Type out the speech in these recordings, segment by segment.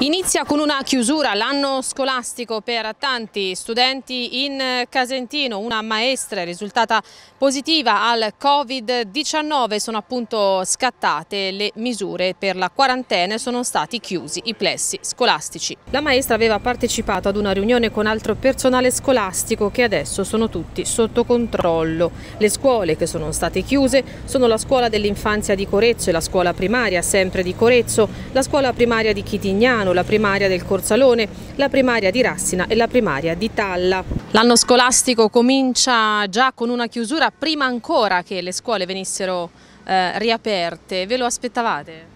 Inizia con una chiusura l'anno scolastico per tanti studenti in Casentino, una maestra risultata positiva al Covid-19, sono appunto scattate le misure per la quarantena e sono stati chiusi i plessi scolastici. La maestra aveva partecipato ad una riunione con altro personale scolastico che adesso sono tutti sotto controllo. Le scuole che sono state chiuse sono la scuola dell'infanzia di Corezzo e la scuola primaria sempre di Corezzo, la scuola primaria di Chitignano, Milano, la primaria del Corsalone, la primaria di Rassina e la primaria di Talla. L'anno scolastico comincia già con una chiusura prima ancora che le scuole venissero eh, riaperte. Ve lo aspettavate?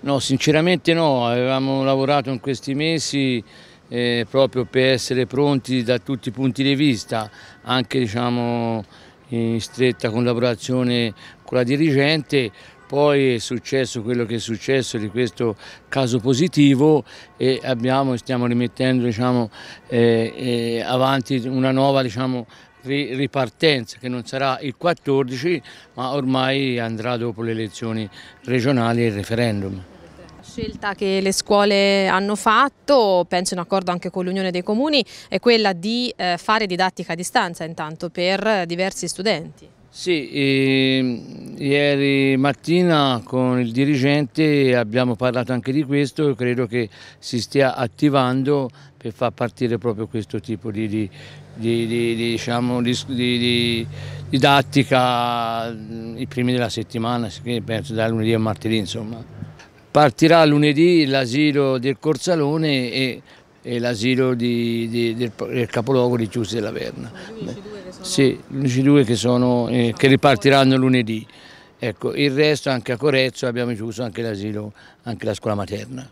No, sinceramente no. Avevamo lavorato in questi mesi eh, proprio per essere pronti da tutti i punti di vista, anche diciamo in stretta collaborazione con la dirigente, poi è successo quello che è successo di questo caso positivo e abbiamo, stiamo rimettendo diciamo, eh, eh, avanti una nuova diciamo, ripartenza che non sarà il 14 ma ormai andrà dopo le elezioni regionali e il referendum scelta che le scuole hanno fatto, penso in accordo anche con l'Unione dei Comuni, è quella di eh, fare didattica a distanza intanto per diversi studenti. Sì, e, ehm, ieri mattina con il dirigente abbiamo parlato anche di questo e credo che si stia attivando per far partire proprio questo tipo di, di, di, diciamo, di didattica mm, i primi della settimana, penso da lunedì a martedì insomma. Partirà lunedì l'asilo del Corsalone e, e l'asilo del, del, capoluogo di Chiusi della Verna sono? Sì, gli unici due che, sono, eh, che ripartiranno lunedì. Ecco, il resto anche a Corezzo abbiamo chiuso anche l'asilo, anche la scuola materna.